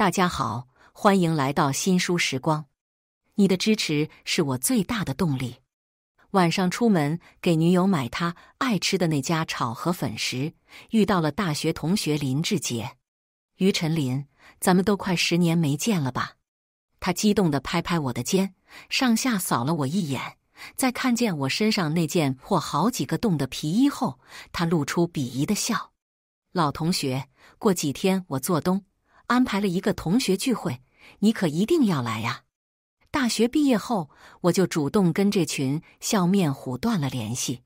大家好，欢迎来到新书时光。你的支持是我最大的动力。晚上出门给女友买她爱吃的那家炒河粉时，遇到了大学同学林志杰、于晨林。咱们都快十年没见了吧？他激动地拍拍我的肩，上下扫了我一眼，在看见我身上那件破好几个洞的皮衣后，他露出鄙夷的笑。老同学，过几天我做东。安排了一个同学聚会，你可一定要来呀！大学毕业后，我就主动跟这群笑面虎断了联系。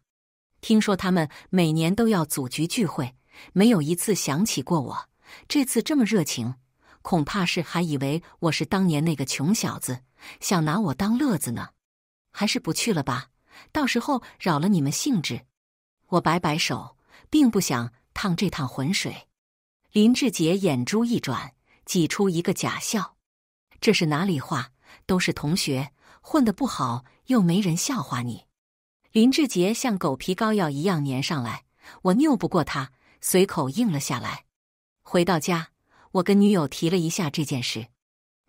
听说他们每年都要组局聚会，没有一次想起过我。这次这么热情，恐怕是还以为我是当年那个穷小子，想拿我当乐子呢。还是不去了吧，到时候扰了你们兴致。我摆摆手，并不想趟这趟浑水。林志杰眼珠一转，挤出一个假笑：“这是哪里话？都是同学，混得不好又没人笑话你。”林志杰像狗皮膏药一样粘上来，我拗不过他，随口应了下来。回到家，我跟女友提了一下这件事，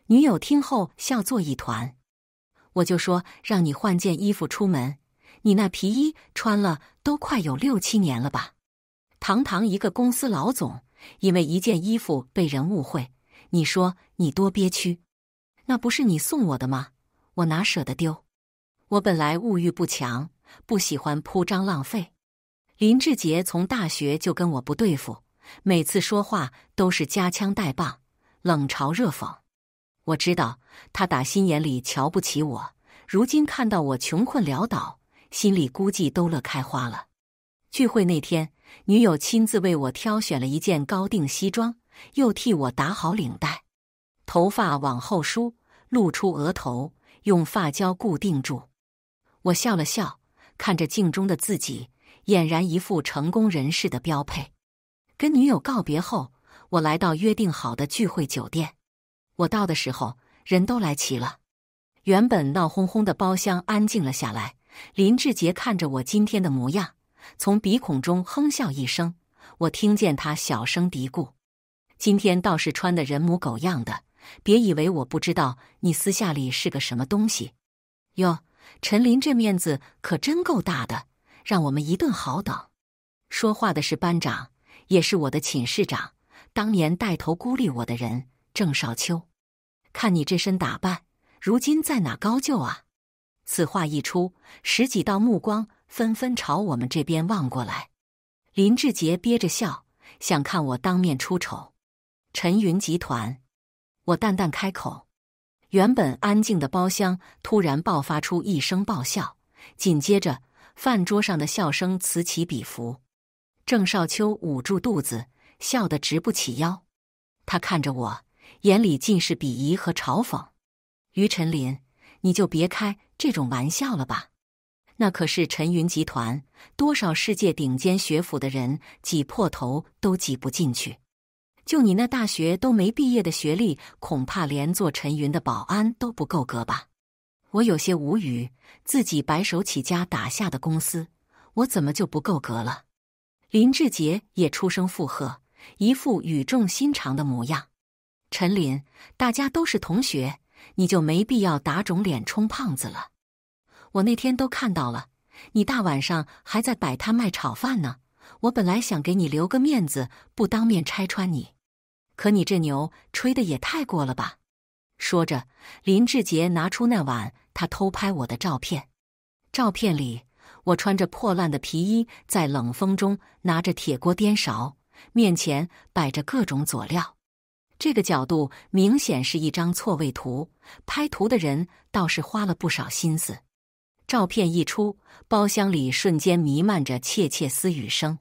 女友听后笑作一团。我就说：“让你换件衣服出门，你那皮衣穿了都快有六七年了吧？堂堂一个公司老总。”因为一件衣服被人误会，你说你多憋屈？那不是你送我的吗？我哪舍得丢？我本来物欲不强，不喜欢铺张浪费。林志杰从大学就跟我不对付，每次说话都是夹枪带棒，冷嘲热讽。我知道他打心眼里瞧不起我，如今看到我穷困潦倒，心里估计都乐开花了。聚会那天。女友亲自为我挑选了一件高定西装，又替我打好领带，头发往后梳，露出额头，用发胶固定住。我笑了笑，看着镜中的自己，俨然一副成功人士的标配。跟女友告别后，我来到约定好的聚会酒店。我到的时候，人都来齐了。原本闹哄哄的包厢安静了下来。林志杰看着我今天的模样。从鼻孔中哼笑一声，我听见他小声嘀咕：“今天倒是穿的人模狗样的，别以为我不知道你私下里是个什么东西。”哟，陈林这面子可真够大的，让我们一顿好等。说话的是班长，也是我的寝室长，当年带头孤立我的人郑少秋。看你这身打扮，如今在哪高就啊？此话一出，十几道目光。纷纷朝我们这边望过来，林志杰憋着笑，想看我当面出丑。陈云集团，我淡淡开口。原本安静的包厢突然爆发出一声爆笑，紧接着饭桌上的笑声此起彼伏。郑少秋捂住肚子，笑得直不起腰。他看着我，眼里尽是鄙夷和嘲讽。于陈林，你就别开这种玩笑了吧。那可是陈云集团，多少世界顶尖学府的人挤破头都挤不进去。就你那大学都没毕业的学历，恐怕连做陈云的保安都不够格吧？我有些无语，自己白手起家打下的公司，我怎么就不够格了？林志杰也出声附和，一副语重心长的模样。陈林，大家都是同学，你就没必要打肿脸充胖子了。我那天都看到了，你大晚上还在摆摊卖炒饭呢。我本来想给你留个面子，不当面拆穿你，可你这牛吹的也太过了吧！说着，林志杰拿出那晚他偷拍我的照片。照片里，我穿着破烂的皮衣，在冷风中拿着铁锅颠勺，面前摆着各种佐料。这个角度明显是一张错位图，拍图的人倒是花了不少心思。照片一出，包厢里瞬间弥漫着窃窃私语声。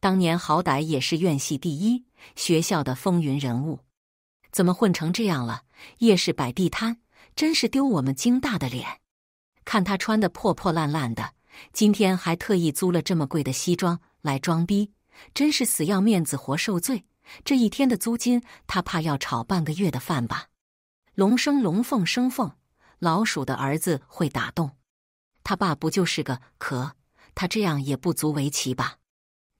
当年好歹也是院系第一学校的风云人物，怎么混成这样了？夜市摆地摊，真是丢我们京大的脸！看他穿的破破烂烂的，今天还特意租了这么贵的西装来装逼，真是死要面子活受罪。这一天的租金，他怕要炒半个月的饭吧？龙生龙，凤生凤，老鼠的儿子会打洞。他爸不就是个壳，他这样也不足为奇吧？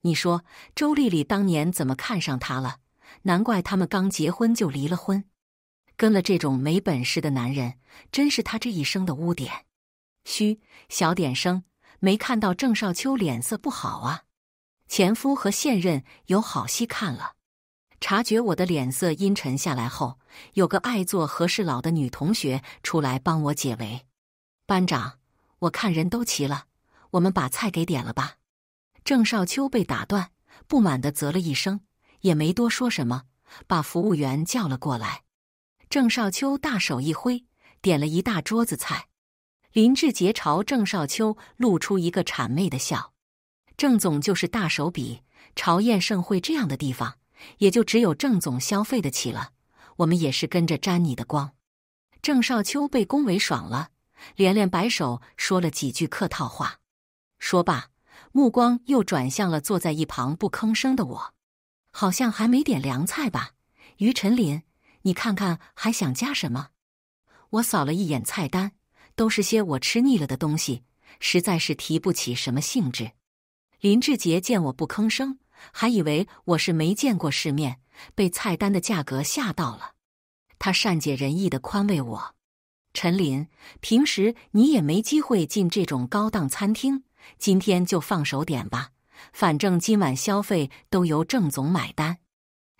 你说周丽丽当年怎么看上他了？难怪他们刚结婚就离了婚，跟了这种没本事的男人，真是他这一生的污点。嘘，小点声，没看到郑少秋脸色不好啊？前夫和现任有好戏看了。察觉我的脸色阴沉下来后，有个爱做和事佬的女同学出来帮我解围，班长。我看人都齐了，我们把菜给点了吧。郑少秋被打断，不满的啧了一声，也没多说什么，把服务员叫了过来。郑少秋大手一挥，点了一大桌子菜。林志杰朝郑少秋露出一个谄媚的笑：“郑总就是大手笔，朝宴盛会这样的地方，也就只有郑总消费得起了，我们也是跟着沾你的光。”郑少秋被恭维爽了。连连摆手，说了几句客套话。说罢，目光又转向了坐在一旁不吭声的我，好像还没点凉菜吧？于晨林，你看看还想加什么？我扫了一眼菜单，都是些我吃腻了的东西，实在是提不起什么兴致。林志杰见我不吭声，还以为我是没见过世面，被菜单的价格吓到了。他善解人意的宽慰我。陈林，平时你也没机会进这种高档餐厅，今天就放手点吧。反正今晚消费都由郑总买单，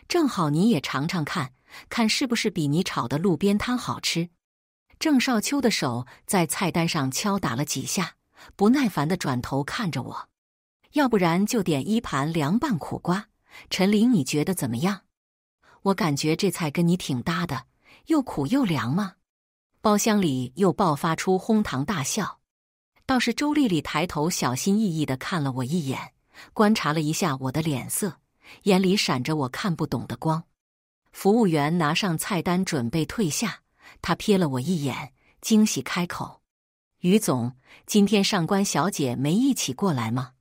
正好你也尝尝看，看是不是比你炒的路边摊好吃。郑少秋的手在菜单上敲打了几下，不耐烦的转头看着我，要不然就点一盘凉拌苦瓜。陈林，你觉得怎么样？我感觉这菜跟你挺搭的，又苦又凉嘛。包厢里又爆发出哄堂大笑，倒是周丽丽抬头小心翼翼的看了我一眼，观察了一下我的脸色，眼里闪着我看不懂的光。服务员拿上菜单准备退下，他瞥了我一眼，惊喜开口：“于总，今天上官小姐没一起过来吗？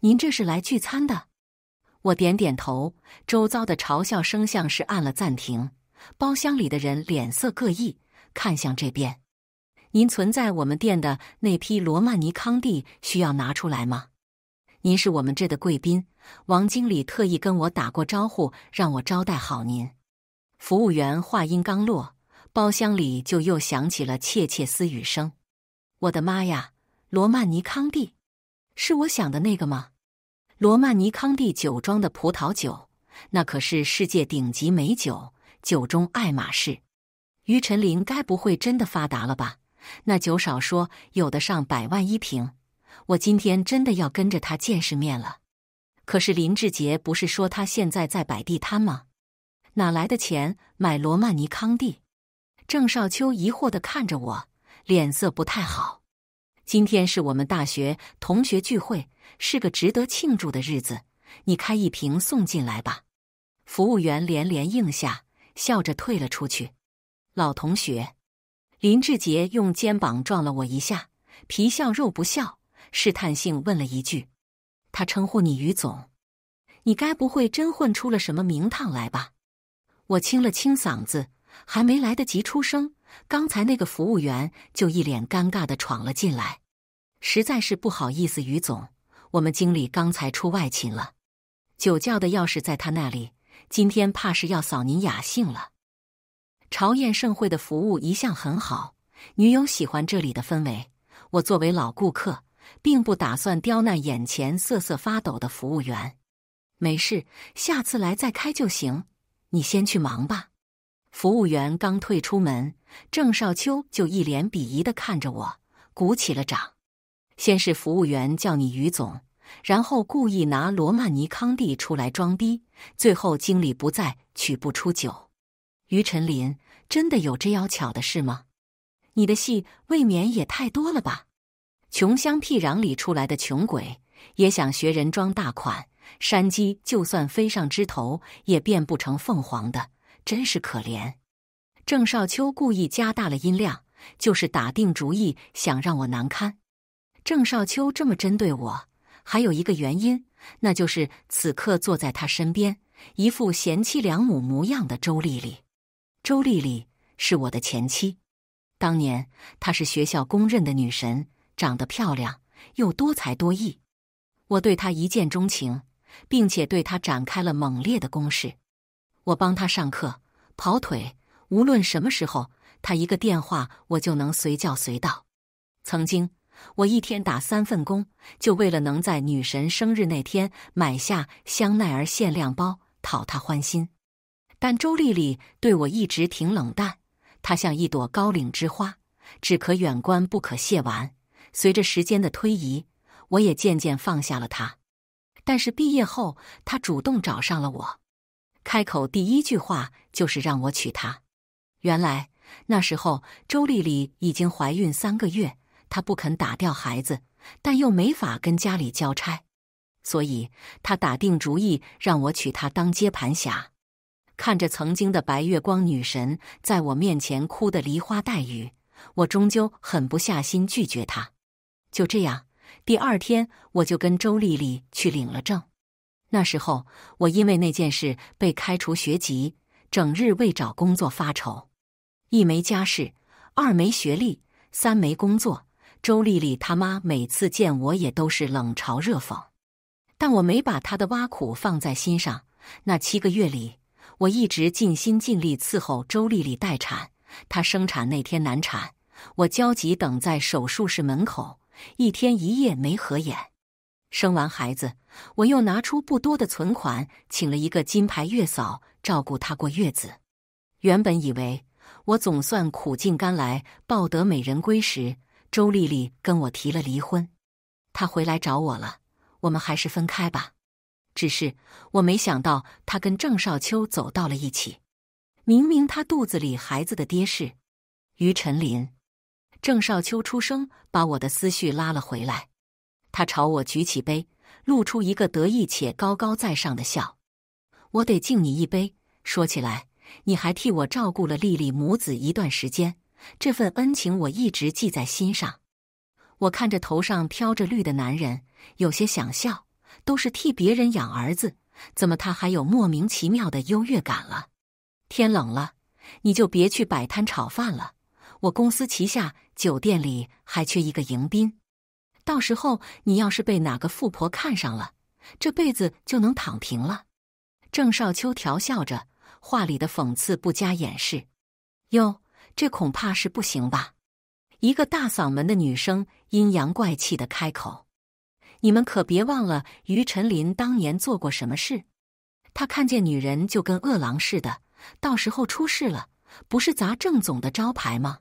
您这是来聚餐的？”我点点头，周遭的嘲笑声像是按了暂停，包厢里的人脸色各异。看向这边，您存在我们店的那批罗曼尼康帝需要拿出来吗？您是我们这的贵宾，王经理特意跟我打过招呼，让我招待好您。服务员话音刚落，包厢里就又响起了窃窃私语声。我的妈呀，罗曼尼康帝是我想的那个吗？罗曼尼康帝酒庄的葡萄酒，那可是世界顶级美酒，酒中爱马仕。于陈林该不会真的发达了吧？那酒少说有的上百万一瓶，我今天真的要跟着他见世面了。可是林志杰不是说他现在在摆地摊吗？哪来的钱买罗曼尼康帝？郑少秋疑惑的看着我，脸色不太好。今天是我们大学同学聚会，是个值得庆祝的日子，你开一瓶送进来吧。服务员连连应下，笑着退了出去。老同学，林志杰用肩膀撞了我一下，皮笑肉不笑，试探性问了一句：“他称呼你于总，你该不会真混出了什么名堂来吧？”我清了清嗓子，还没来得及出声，刚才那个服务员就一脸尴尬的闯了进来，实在是不好意思，于总，我们经理刚才出外勤了，酒窖的钥匙在他那里，今天怕是要扫您雅兴了。朝宴盛会的服务一向很好，女友喜欢这里的氛围。我作为老顾客，并不打算刁难眼前瑟瑟发抖的服务员。没事，下次来再开就行。你先去忙吧。服务员刚退出门，郑少秋就一脸鄙夷的看着我，鼓起了掌。先是服务员叫你于总，然后故意拿罗曼尼康帝出来装逼，最后经理不在，取不出酒。于晨林真的有这妖巧的事吗？你的戏未免也太多了吧！穷乡僻壤里出来的穷鬼也想学人装大款，山鸡就算飞上枝头也变不成凤凰的，真是可怜。郑少秋故意加大了音量，就是打定主意想让我难堪。郑少秋这么针对我，还有一个原因，那就是此刻坐在他身边，一副贤妻良母模样的周丽丽。周丽丽是我的前妻，当年她是学校公认的女神，长得漂亮又多才多艺，我对她一见钟情，并且对她展开了猛烈的攻势。我帮她上课、跑腿，无论什么时候，她一个电话我就能随叫随到。曾经我一天打三份工，就为了能在女神生日那天买下香奈儿限量包，讨她欢心。但周丽丽对我一直挺冷淡，她像一朵高岭之花，只可远观不可亵玩。随着时间的推移，我也渐渐放下了她。但是毕业后，她主动找上了我，开口第一句话就是让我娶她。原来那时候，周丽丽已经怀孕三个月，她不肯打掉孩子，但又没法跟家里交差，所以她打定主意让我娶她当接盘侠。看着曾经的白月光女神在我面前哭得梨花带雨，我终究狠不下心拒绝她。就这样，第二天我就跟周丽丽去领了证。那时候我因为那件事被开除学籍，整日为找工作发愁。一没家世，二没学历，三没工作。周丽丽她妈每次见我也都是冷嘲热讽，但我没把她的挖苦放在心上。那七个月里。我一直尽心尽力伺候周丽丽待产，她生产那天难产，我焦急等在手术室门口，一天一夜没合眼。生完孩子，我又拿出不多的存款，请了一个金牌月嫂照顾她过月子。原本以为我总算苦尽甘来，抱得美人归时，周丽丽跟我提了离婚，她回来找我了，我们还是分开吧。只是我没想到他跟郑少秋走到了一起。明明他肚子里孩子的爹是于陈林。郑少秋出声把我的思绪拉了回来，他朝我举起杯，露出一个得意且高高在上的笑。我得敬你一杯。说起来，你还替我照顾了丽丽母子一段时间，这份恩情我一直记在心上。我看着头上飘着绿的男人，有些想笑。都是替别人养儿子，怎么他还有莫名其妙的优越感了？天冷了，你就别去摆摊炒饭了。我公司旗下酒店里还缺一个迎宾，到时候你要是被哪个富婆看上了，这辈子就能躺平了。郑少秋调笑着，话里的讽刺不加掩饰。哟，这恐怕是不行吧？一个大嗓门的女生阴阳怪气的开口。你们可别忘了于晨林当年做过什么事，他看见女人就跟饿狼似的。到时候出事了，不是砸郑总的招牌吗？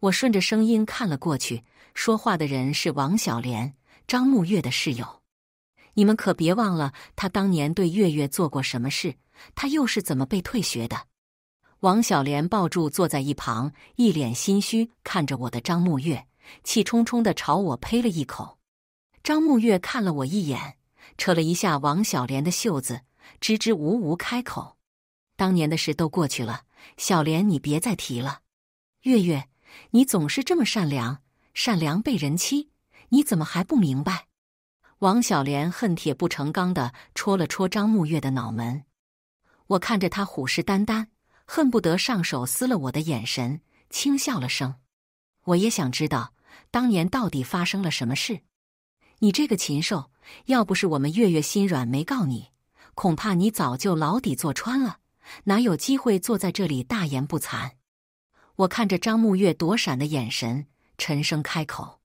我顺着声音看了过去，说话的人是王小莲，张木月的室友。你们可别忘了他当年对月月做过什么事，他又是怎么被退学的？王小莲抱住坐在一旁一脸心虚看着我的张木月，气冲冲的朝我呸了一口。张木月看了我一眼，扯了一下王小莲的袖子，支支吾吾开口：“当年的事都过去了，小莲，你别再提了。”“月月，你总是这么善良，善良被人欺，你怎么还不明白？”王小莲恨铁不成钢的戳了戳张木月的脑门，我看着他虎视眈眈，恨不得上手撕了我的眼神，轻笑了声：“我也想知道当年到底发生了什么事。”你这个禽兽！要不是我们月月心软没告你，恐怕你早就牢底坐穿了，哪有机会坐在这里大言不惭？我看着张木月躲闪的眼神，沉声开口：“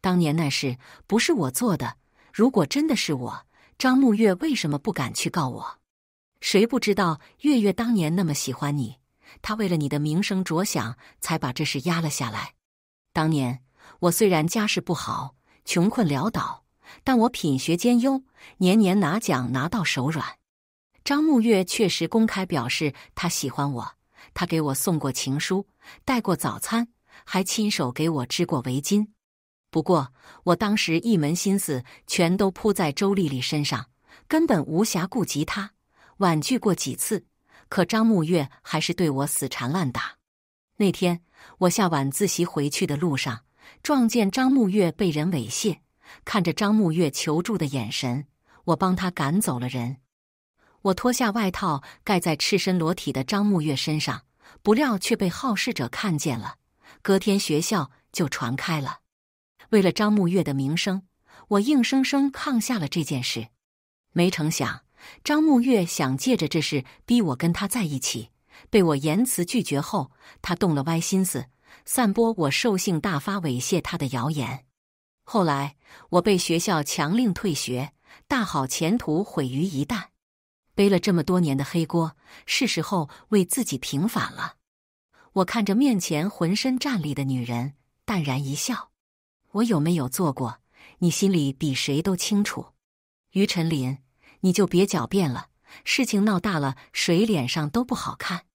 当年那事不是我做的，如果真的是我，张木月为什么不敢去告我？谁不知道月月当年那么喜欢你，她为了你的名声着想，才把这事压了下来。当年我虽然家世不好。”穷困潦倒，但我品学兼优，年年拿奖拿到手软。张沐月确实公开表示她喜欢我，她给我送过情书，带过早餐，还亲手给我织过围巾。不过我当时一门心思全都扑在周丽丽身上，根本无暇顾及她。婉拒过几次，可张沐月还是对我死缠烂打。那天我下晚自习回去的路上。撞见张木月被人猥亵，看着张木月求助的眼神，我帮他赶走了人。我脱下外套盖在赤身裸体的张木月身上，不料却被好事者看见了。隔天学校就传开了。为了张木月的名声，我硬生生抗下了这件事。没成想，张木月想借着这事逼我跟他在一起，被我严词拒绝后，他动了歪心思。散播我兽性大发猥亵他的谣言，后来我被学校强令退学，大好前途毁于一旦，背了这么多年的黑锅，是时候为自己平反了。我看着面前浑身战栗的女人，淡然一笑：“我有没有做过，你心里比谁都清楚。”于晨林，你就别狡辩了，事情闹大了，谁脸上都不好看。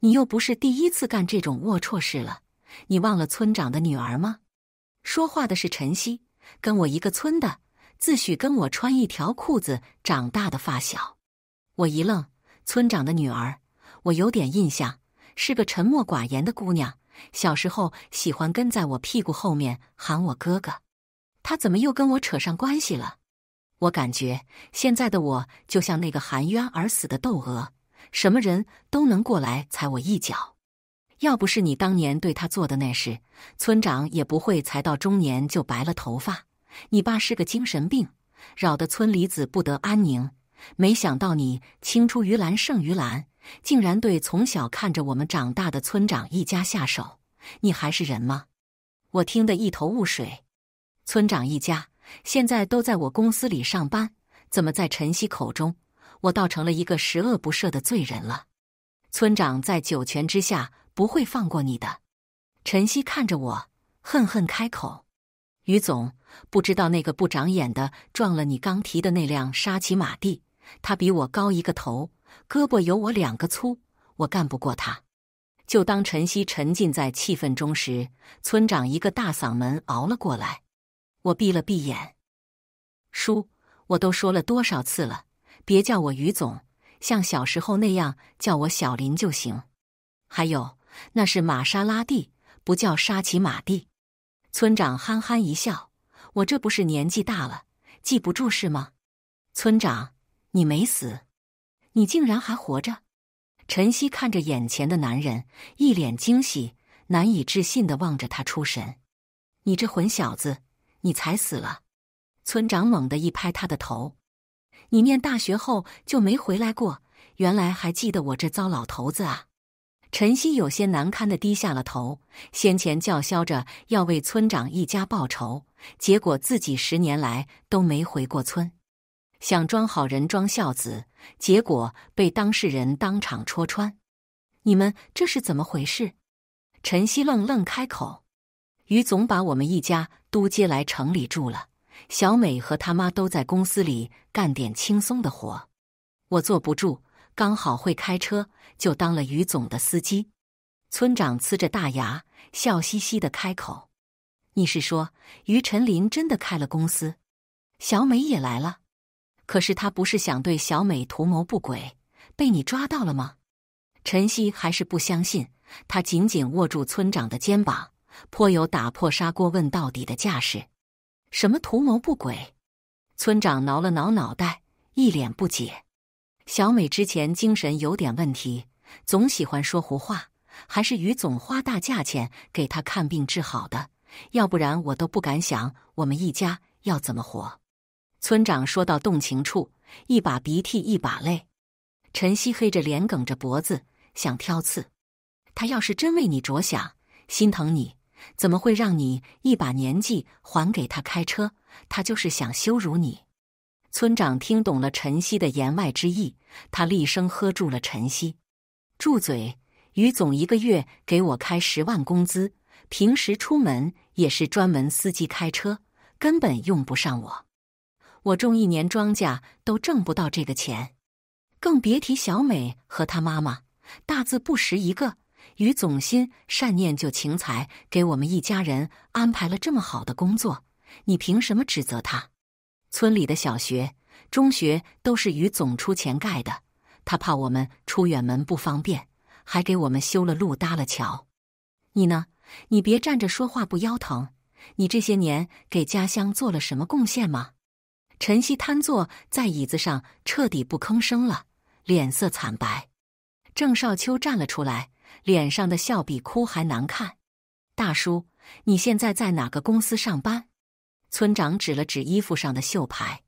你又不是第一次干这种龌龊事了。你忘了村长的女儿吗？说话的是晨曦，跟我一个村的，自诩跟我穿一条裤子长大的发小。我一愣，村长的女儿，我有点印象，是个沉默寡言的姑娘，小时候喜欢跟在我屁股后面喊我哥哥。她怎么又跟我扯上关系了？我感觉现在的我就像那个含冤而死的窦娥，什么人都能过来踩我一脚。要不是你当年对他做的那事，村长也不会才到中年就白了头发。你爸是个精神病，扰得村里子不得安宁。没想到你青出于蓝胜于蓝，竟然对从小看着我们长大的村长一家下手。你还是人吗？我听得一头雾水。村长一家现在都在我公司里上班，怎么在晨曦口中，我倒成了一个十恶不赦的罪人了？村长在九泉之下。不会放过你的，陈曦看着我，恨恨开口：“于总，不知道那个不长眼的撞了你刚提的那辆沙琪马蒂，他比我高一个头，胳膊有我两个粗，我干不过他。”就当陈曦沉浸在气氛中时，村长一个大嗓门熬了过来。我闭了闭眼：“叔，我都说了多少次了，别叫我于总，像小时候那样叫我小林就行。”还有。那是玛莎拉蒂，不叫沙琪玛蒂。村长憨憨一笑：“我这不是年纪大了，记不住是吗？”村长，你没死？你竟然还活着！陈曦看着眼前的男人，一脸惊喜，难以置信的望着他出神。“你这混小子，你才死了！”村长猛地一拍他的头：“你念大学后就没回来过，原来还记得我这糟老头子啊！”陈曦有些难堪的低下了头，先前叫嚣着要为村长一家报仇，结果自己十年来都没回过村，想装好人装孝子，结果被当事人当场戳穿。你们这是怎么回事？陈曦愣愣开口：“于总把我们一家都接来城里住了，小美和他妈都在公司里干点轻松的活，我坐不住。”刚好会开车，就当了于总的司机。村长呲着大牙，笑嘻嘻的开口：“你是说于陈林真的开了公司？小美也来了？可是他不是想对小美图谋不轨，被你抓到了吗？”陈曦还是不相信，他紧紧握住村长的肩膀，颇有打破砂锅问到底的架势。“什么图谋不轨？”村长挠了挠脑袋，一脸不解。小美之前精神有点问题，总喜欢说胡话，还是于总花大价钱给她看病治好的，要不然我都不敢想我们一家要怎么活。村长说到动情处，一把鼻涕一把泪。陈曦黑着脸，梗着脖子，想挑刺。他要是真为你着想，心疼你，怎么会让你一把年纪还给他开车？他就是想羞辱你。村长听懂了晨曦的言外之意，他厉声喝住了晨曦：“住嘴！于总一个月给我开十万工资，平时出门也是专门司机开车，根本用不上我。我种一年庄稼都挣不到这个钱，更别提小美和她妈妈大字不识一个。于总心善念就情财给我们一家人安排了这么好的工作，你凭什么指责他？”村里的小学、中学都是于总出钱盖的，他怕我们出远门不方便，还给我们修了路、搭了桥。你呢？你别站着说话不腰疼，你这些年给家乡做了什么贡献吗？陈曦瘫坐在椅子上，彻底不吭声了，脸色惨白。郑少秋站了出来，脸上的笑比哭还难看。大叔，你现在在哪个公司上班？村长指了指衣服上的绣牌，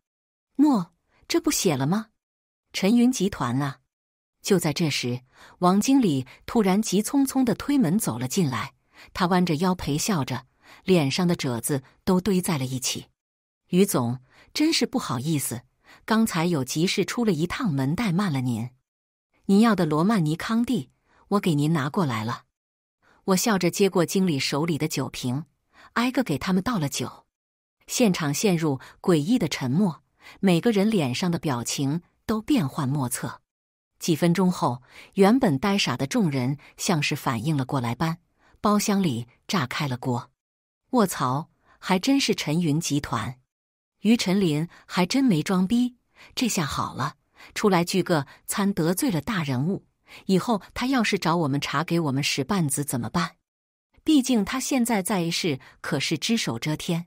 诺，这不写了吗？陈云集团啊！就在这时，王经理突然急匆匆的推门走了进来，他弯着腰陪笑着，脸上的褶子都堆在了一起。于总，真是不好意思，刚才有急事出了一趟门，怠慢了您。您要的罗曼尼康帝，我给您拿过来了。我笑着接过经理手里的酒瓶，挨个给他们倒了酒。现场陷入诡异的沉默，每个人脸上的表情都变幻莫测。几分钟后，原本呆傻的众人像是反应了过来般，包厢里炸开了锅。卧槽，还真是陈云集团，于陈林还真没装逼。这下好了，出来聚个餐得罪了大人物，以后他要是找我们查，给我们使绊子怎么办？毕竟他现在在世可是只手遮天。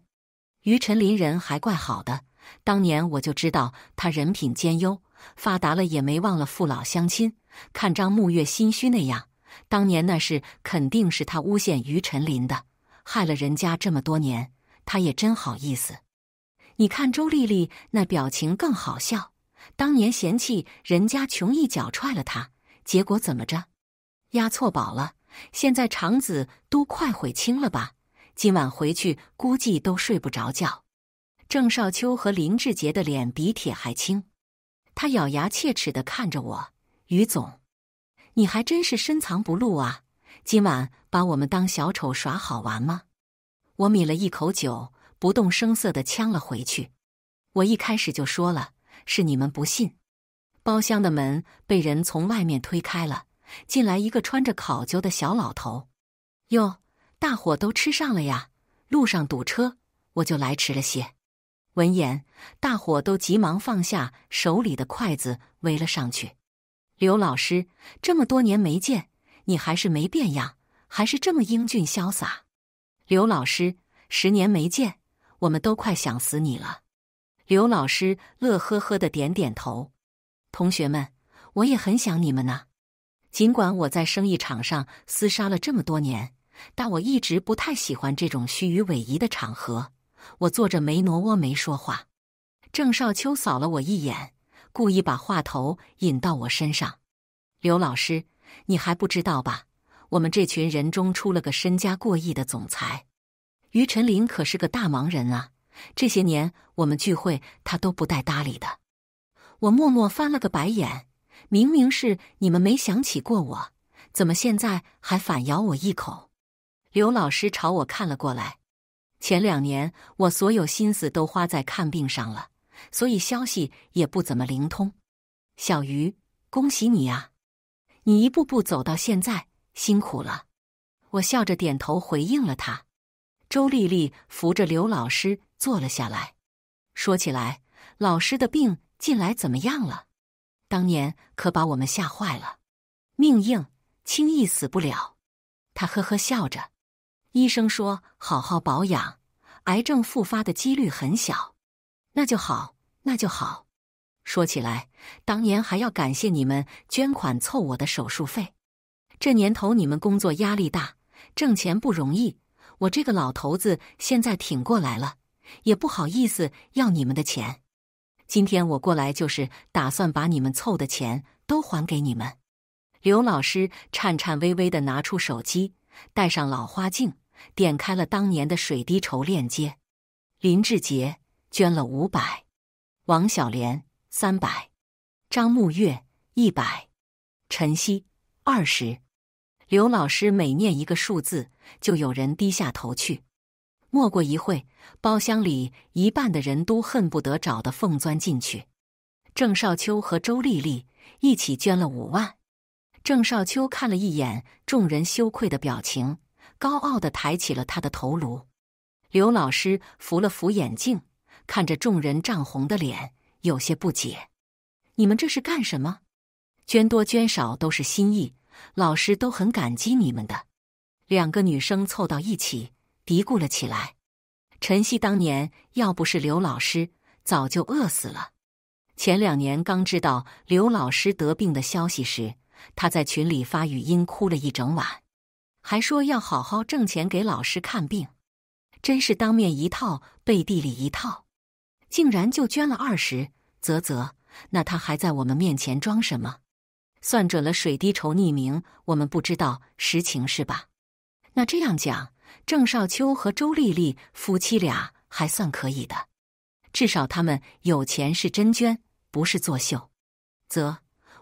于晨林人还怪好的，当年我就知道他人品兼优，发达了也没忘了父老乡亲。看张木月心虚那样，当年那事肯定是他诬陷于晨林的，害了人家这么多年，他也真好意思。你看周丽丽那表情更好笑，当年嫌弃人家穷一脚踹了他，结果怎么着，押错宝了，现在肠子都快悔青了吧。今晚回去估计都睡不着觉。郑少秋和林志杰的脸比铁还青，他咬牙切齿地看着我：“于总，你还真是深藏不露啊！今晚把我们当小丑耍好玩吗？”我抿了一口酒，不动声色地呛了回去。我一开始就说了，是你们不信。包厢的门被人从外面推开了，进来一个穿着考究的小老头：“哟。”大伙都吃上了呀！路上堵车，我就来迟了些。闻言，大伙都急忙放下手里的筷子，围了上去。刘老师，这么多年没见，你还是没变样，还是这么英俊潇洒。刘老师，十年没见，我们都快想死你了。刘老师乐呵呵的点点头。同学们，我也很想你们呢。尽管我在生意场上厮杀了这么多年。但我一直不太喜欢这种虚与委蛇的场合，我坐着没挪窝，没说话。郑少秋扫了我一眼，故意把话头引到我身上：“刘老师，你还不知道吧？我们这群人中出了个身家过亿的总裁，于晨林可是个大忙人啊。这些年我们聚会，他都不带搭理的。”我默默翻了个白眼，明明是你们没想起过我，怎么现在还反咬我一口？刘老师朝我看了过来，前两年我所有心思都花在看病上了，所以消息也不怎么灵通。小鱼，恭喜你啊！你一步步走到现在，辛苦了。我笑着点头回应了他。周丽丽扶着刘老师坐了下来，说：“起来，老师的病近来怎么样了？当年可把我们吓坏了，命硬，轻易死不了。”他呵呵笑着。医生说：“好好保养，癌症复发的几率很小。”那就好，那就好。说起来，当年还要感谢你们捐款凑我的手术费。这年头你们工作压力大，挣钱不容易。我这个老头子现在挺过来了，也不好意思要你们的钱。今天我过来就是打算把你们凑的钱都还给你们。刘老师颤颤巍巍的拿出手机，戴上老花镜。点开了当年的水滴筹链接，林志杰捐了五百，王小莲三百，张木月一百，陈曦二十。刘老师每念一个数字，就有人低下头去。没过一会包厢里一半的人都恨不得找的缝钻进去。郑少秋和周丽丽一起捐了五万。郑少秋看了一眼众人羞愧的表情。高傲的抬起了他的头颅，刘老师扶了扶眼镜，看着众人涨红的脸，有些不解：“你们这是干什么？捐多捐少都是心意，老师都很感激你们的。”两个女生凑到一起嘀咕了起来：“晨曦当年要不是刘老师，早就饿死了。前两年刚知道刘老师得病的消息时，她在群里发语音哭了一整晚。”还说要好好挣钱给老师看病，真是当面一套背地里一套，竟然就捐了二十，啧啧，那他还在我们面前装什么？算准了水滴筹匿名，我们不知道实情是吧？那这样讲，郑少秋和周丽丽夫妻俩还算可以的，至少他们有钱是真捐，不是作秀。啧，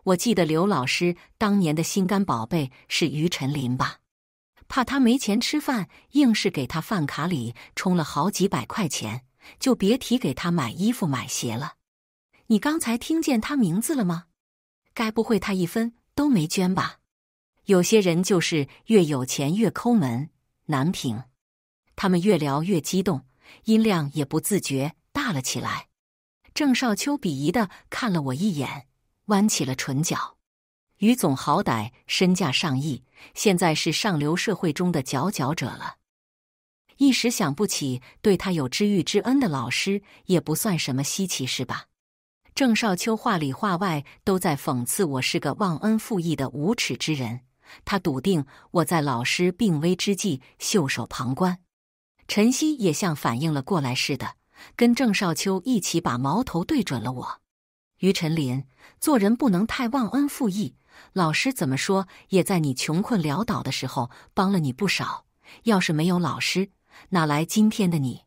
我记得刘老师当年的心肝宝贝是于晨林吧？怕他没钱吃饭，硬是给他饭卡里充了好几百块钱，就别提给他买衣服买鞋了。你刚才听见他名字了吗？该不会他一分都没捐吧？有些人就是越有钱越抠门，难评。他们越聊越激动，音量也不自觉大了起来。郑少秋鄙夷的看了我一眼，弯起了唇角。于总好歹身价上亿，现在是上流社会中的佼佼者了。一时想不起对他有知遇之恩的老师，也不算什么稀奇，是吧？郑少秋话里话外都在讽刺我是个忘恩负义的无耻之人。他笃定我在老师病危之际袖手旁观。陈曦也像反应了过来似的，跟郑少秋一起把矛头对准了我。于陈林，做人不能太忘恩负义。老师怎么说，也在你穷困潦倒的时候帮了你不少。要是没有老师，哪来今天的你？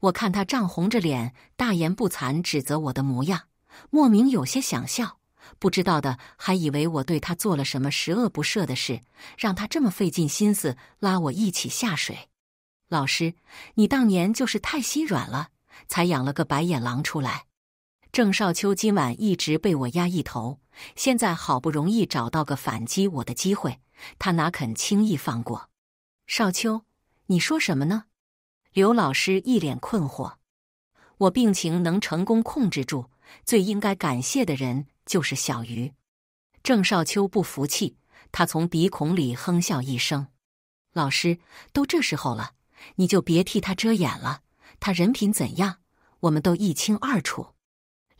我看他涨红着脸，大言不惭指责我的模样，莫名有些想笑。不知道的还以为我对他做了什么十恶不赦的事，让他这么费尽心思拉我一起下水。老师，你当年就是太心软了，才养了个白眼狼出来。郑少秋今晚一直被我压一头，现在好不容易找到个反击我的机会，他哪肯轻易放过？少秋，你说什么呢？刘老师一脸困惑。我病情能成功控制住，最应该感谢的人就是小鱼。郑少秋不服气，他从鼻孔里哼笑一声：“老师，都这时候了，你就别替他遮掩了。他人品怎样，我们都一清二楚。”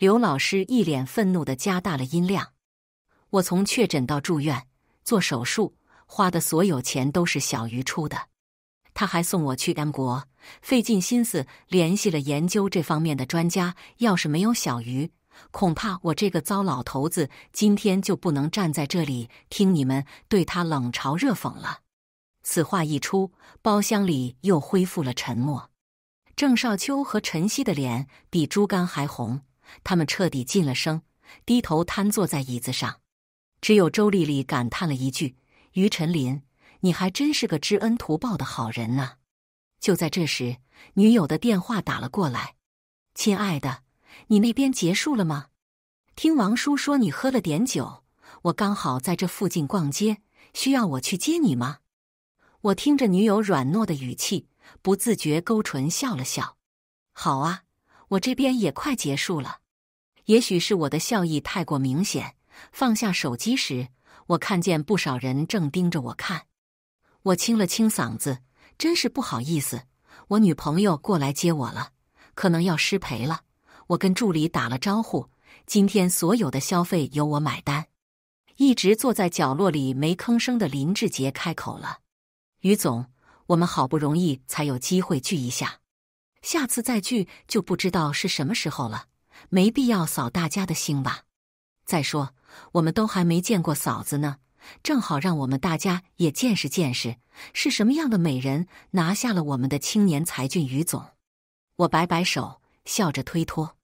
刘老师一脸愤怒地加大了音量：“我从确诊到住院、做手术花的所有钱都是小鱼出的，他还送我去英国，费尽心思联系了研究这方面的专家。要是没有小鱼，恐怕我这个糟老头子今天就不能站在这里听你们对他冷嘲热讽了。”此话一出，包厢里又恢复了沉默。郑少秋和陈曦的脸比猪肝还红。他们彻底噤了声，低头瘫坐在椅子上。只有周丽丽感叹了一句：“于晨林，你还真是个知恩图报的好人啊！”就在这时，女友的电话打了过来：“亲爱的，你那边结束了吗？听王叔说你喝了点酒，我刚好在这附近逛街，需要我去接你吗？”我听着女友软糯的语气，不自觉勾唇笑了笑：“好啊，我这边也快结束了。”也许是我的笑意太过明显，放下手机时，我看见不少人正盯着我看。我清了清嗓子，真是不好意思，我女朋友过来接我了，可能要失陪了。我跟助理打了招呼，今天所有的消费由我买单。一直坐在角落里没吭声的林志杰开口了：“于总，我们好不容易才有机会聚一下，下次再聚就不知道是什么时候了。”没必要扫大家的兴吧。再说，我们都还没见过嫂子呢，正好让我们大家也见识见识是什么样的美人拿下了我们的青年才俊于总。我摆摆手，笑着推脱。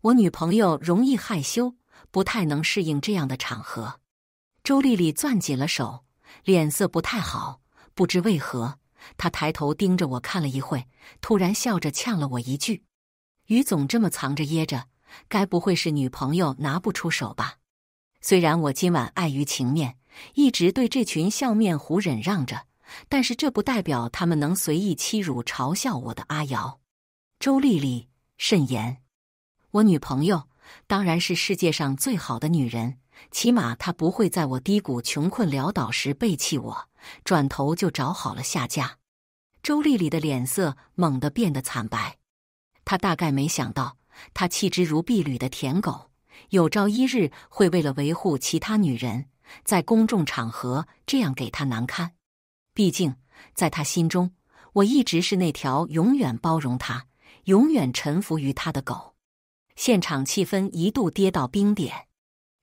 我女朋友容易害羞，不太能适应这样的场合。周丽丽攥紧了手，脸色不太好。不知为何，她抬头盯着我看了一会，突然笑着呛了我一句：“于总这么藏着掖着。”该不会是女朋友拿不出手吧？虽然我今晚碍于情面，一直对这群笑面虎忍让着，但是这不代表他们能随意欺辱、嘲笑我的阿瑶。周丽丽，慎言！我女朋友当然是世界上最好的女人，起码她不会在我低谷、穷困潦倒时背弃我，转头就找好了下家。周丽丽的脸色猛地变得惨白，她大概没想到。他弃之如敝履的舔狗，有朝一日会为了维护其他女人，在公众场合这样给他难堪。毕竟，在他心中，我一直是那条永远包容他、永远臣服于他的狗。现场气氛一度跌到冰点，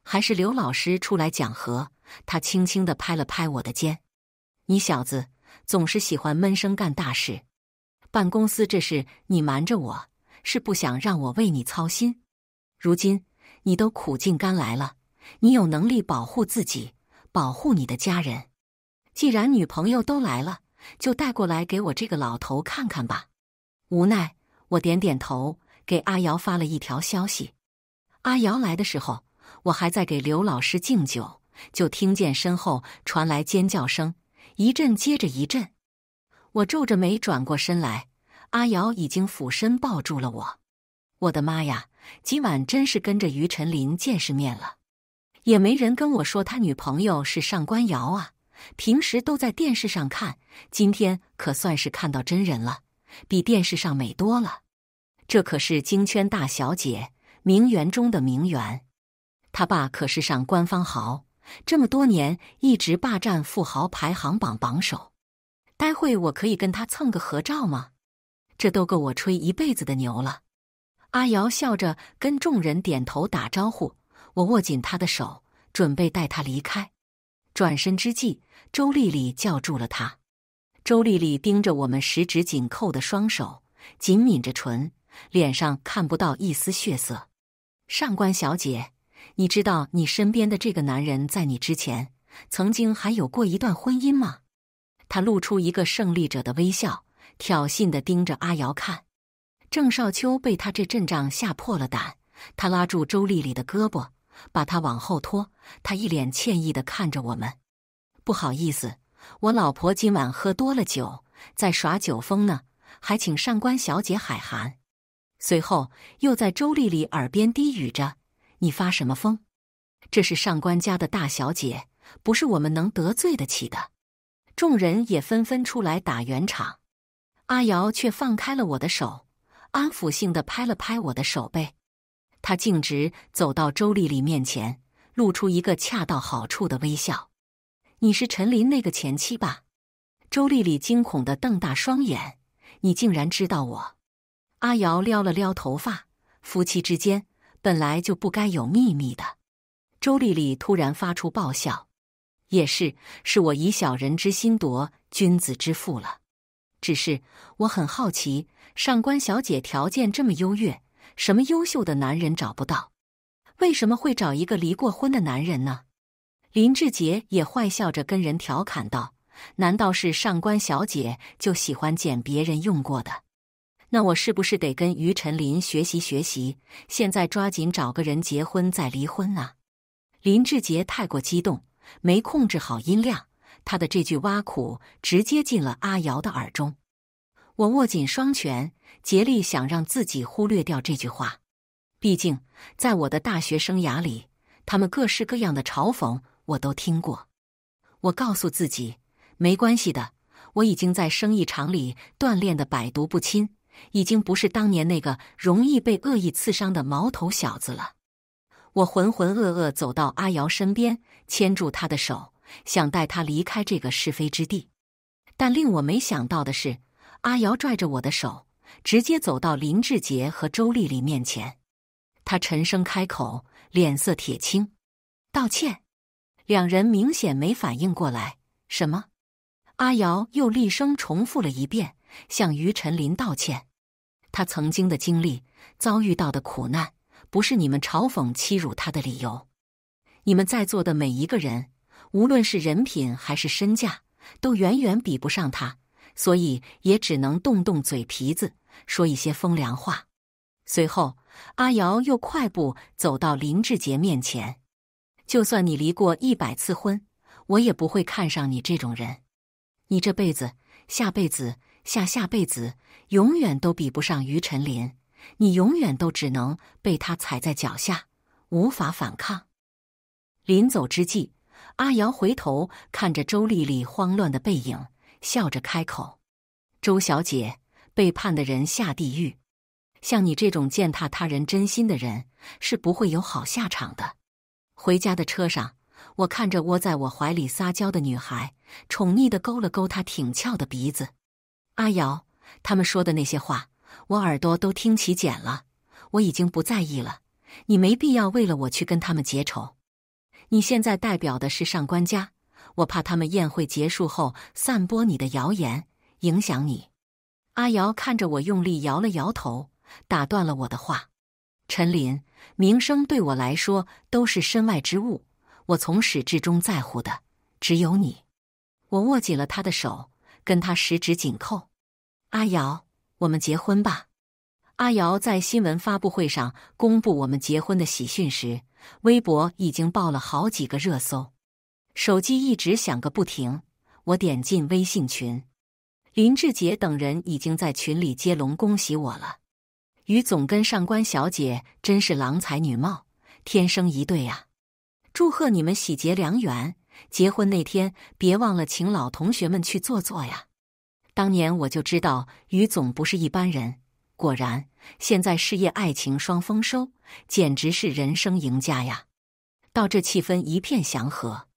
还是刘老师出来讲和。他轻轻地拍了拍我的肩：“你小子总是喜欢闷声干大事，办公司这事你瞒着我。”是不想让我为你操心，如今你都苦尽甘来了，你有能力保护自己，保护你的家人。既然女朋友都来了，就带过来给我这个老头看看吧。无奈我点点头，给阿瑶发了一条消息。阿瑶来的时候，我还在给刘老师敬酒，就听见身后传来尖叫声，一阵接着一阵。我皱着眉转过身来。阿瑶已经俯身抱住了我，我的妈呀！今晚真是跟着于晨林见世面了，也没人跟我说他女朋友是上官瑶啊。平时都在电视上看，今天可算是看到真人了，比电视上美多了。这可是京圈大小姐，名媛中的名媛，他爸可是上官方豪，这么多年一直霸占富豪排行榜榜首。待会我可以跟他蹭个合照吗？这都够我吹一辈子的牛了，阿瑶笑着跟众人点头打招呼。我握紧她的手，准备带她离开。转身之际，周丽丽叫住了她。周丽丽盯着我们十指紧扣的双手，紧抿着唇，脸上看不到一丝血色。上官小姐，你知道你身边的这个男人在你之前曾经还有过一段婚姻吗？他露出一个胜利者的微笑。挑衅的盯着阿瑶看，郑少秋被他这阵仗吓破了胆，他拉住周丽丽的胳膊，把她往后拖，他一脸歉意的看着我们：“不好意思，我老婆今晚喝多了酒，在耍酒疯呢，还请上官小姐海涵。”随后又在周丽丽耳边低语着：“你发什么疯？这是上官家的大小姐，不是我们能得罪得起的。”众人也纷纷出来打圆场。阿瑶却放开了我的手，安抚性的拍了拍我的手背。他径直走到周丽丽面前，露出一个恰到好处的微笑。“你是陈林那个前妻吧？”周丽丽惊恐的瞪大双眼，“你竟然知道我！”阿瑶撩了撩头发，夫妻之间本来就不该有秘密的。周丽丽突然发出爆笑，“也是，是我以小人之心夺君子之腹了。”只是我很好奇，上官小姐条件这么优越，什么优秀的男人找不到？为什么会找一个离过婚的男人呢？林志杰也坏笑着跟人调侃道：“难道是上官小姐就喜欢捡别人用过的？那我是不是得跟于晨林学习学习？现在抓紧找个人结婚再离婚啊！”林志杰太过激动，没控制好音量。他的这句挖苦直接进了阿瑶的耳中，我握紧双拳，竭力想让自己忽略掉这句话。毕竟，在我的大学生涯里，他们各式各样的嘲讽我都听过。我告诉自己没关系的，我已经在生意场里锻炼的百毒不侵，已经不是当年那个容易被恶意刺伤的毛头小子了。我浑浑噩噩走到阿瑶身边，牵住她的手。想带他离开这个是非之地，但令我没想到的是，阿瑶拽着我的手，直接走到林志杰和周丽丽面前。他沉声开口，脸色铁青：“道歉。”两人明显没反应过来，什么？阿瑶又厉声重复了一遍：“向于晨林道歉。”他曾经的经历，遭遇到的苦难，不是你们嘲讽欺辱他的理由。你们在座的每一个人。无论是人品还是身价，都远远比不上他，所以也只能动动嘴皮子，说一些风凉话。随后，阿瑶又快步走到林志杰面前：“就算你离过一百次婚，我也不会看上你这种人。你这辈子、下辈子、下下辈子，永远都比不上于晨林，你永远都只能被他踩在脚下，无法反抗。”临走之际。阿瑶回头看着周丽丽慌乱的背影，笑着开口：“周小姐，背叛的人下地狱，像你这种践踏他人真心的人是不会有好下场的。”回家的车上，我看着窝在我怀里撒娇的女孩，宠溺的勾了勾她挺翘的鼻子。阿瑶，他们说的那些话，我耳朵都听起茧了，我已经不在意了。你没必要为了我去跟他们结仇。你现在代表的是上官家，我怕他们宴会结束后散播你的谣言，影响你。阿瑶看着我，用力摇了摇头，打断了我的话。陈林，名声对我来说都是身外之物，我从始至终在乎的只有你。我握紧了他的手，跟他十指紧扣。阿瑶，我们结婚吧。阿瑶在新闻发布会上公布我们结婚的喜讯时。微博已经爆了好几个热搜，手机一直响个不停。我点进微信群，林志杰等人已经在群里接龙恭喜我了。于总跟上官小姐真是郎才女貌，天生一对啊！祝贺你们喜结良缘，结婚那天别忘了请老同学们去坐坐呀。当年我就知道于总不是一般人。果然，现在事业、爱情双丰收，简直是人生赢家呀！到这气氛一片祥和，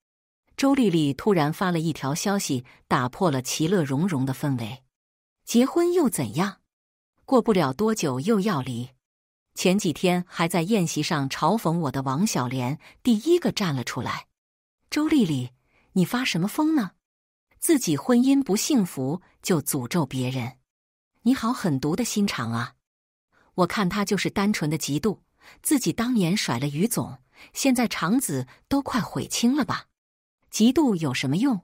周丽丽突然发了一条消息，打破了其乐融融的氛围。结婚又怎样？过不了多久又要离。前几天还在宴席上嘲讽我的王小莲，第一个站了出来：“周丽丽，你发什么疯呢？自己婚姻不幸福就诅咒别人。”你好狠毒的心肠啊！我看他就是单纯的嫉妒，自己当年甩了于总，现在肠子都快悔青了吧？嫉妒有什么用？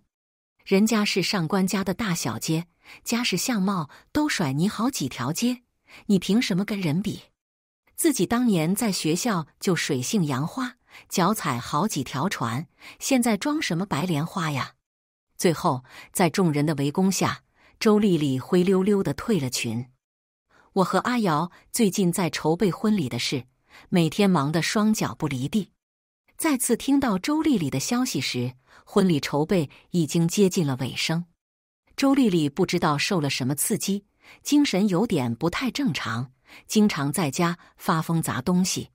人家是上官家的大小姐，家世相貌都甩你好几条街，你凭什么跟人比？自己当年在学校就水性杨花，脚踩好几条船，现在装什么白莲花呀？最后，在众人的围攻下。周丽丽灰溜溜的退了群。我和阿瑶最近在筹备婚礼的事，每天忙得双脚不离地。再次听到周丽丽的消息时，婚礼筹备已经接近了尾声。周丽丽不知道受了什么刺激，精神有点不太正常，经常在家发疯砸东西。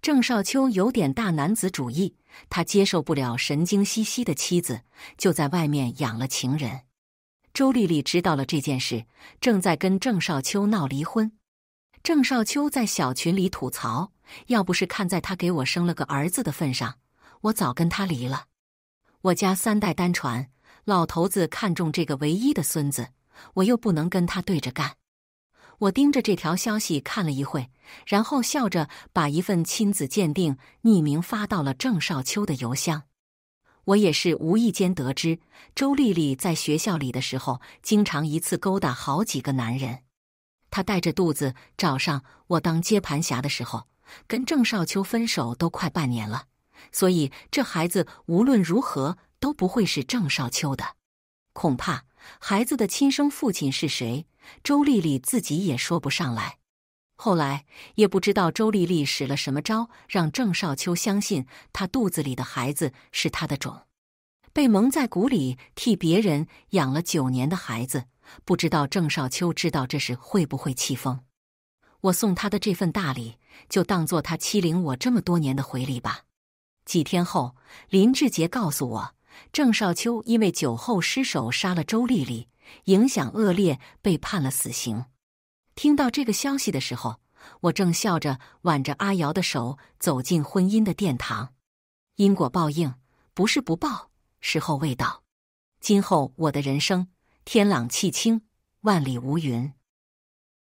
郑少秋有点大男子主义，他接受不了神经兮兮的妻子，就在外面养了情人。周丽丽知道了这件事，正在跟郑少秋闹离婚。郑少秋在小群里吐槽：“要不是看在他给我生了个儿子的份上，我早跟他离了。我家三代单传，老头子看中这个唯一的孙子，我又不能跟他对着干。”我盯着这条消息看了一会，然后笑着把一份亲子鉴定匿名发到了郑少秋的邮箱。我也是无意间得知，周丽丽在学校里的时候，经常一次勾搭好几个男人。她带着肚子找上我当接盘侠的时候，跟郑少秋分手都快半年了，所以这孩子无论如何都不会是郑少秋的。恐怕孩子的亲生父亲是谁，周丽丽自己也说不上来。后来也不知道周丽丽使了什么招，让郑少秋相信她肚子里的孩子是她的种，被蒙在鼓里替别人养了九年的孩子，不知道郑少秋知道这事会不会气疯？我送他的这份大礼，就当做他欺凌我这么多年的回礼吧。几天后，林志杰告诉我，郑少秋因为酒后失手杀了周丽丽，影响恶劣，被判了死刑。听到这个消息的时候，我正笑着挽着阿瑶的手走进婚姻的殿堂。因果报应不是不报，时候未到。今后我的人生天朗气清，万里无云。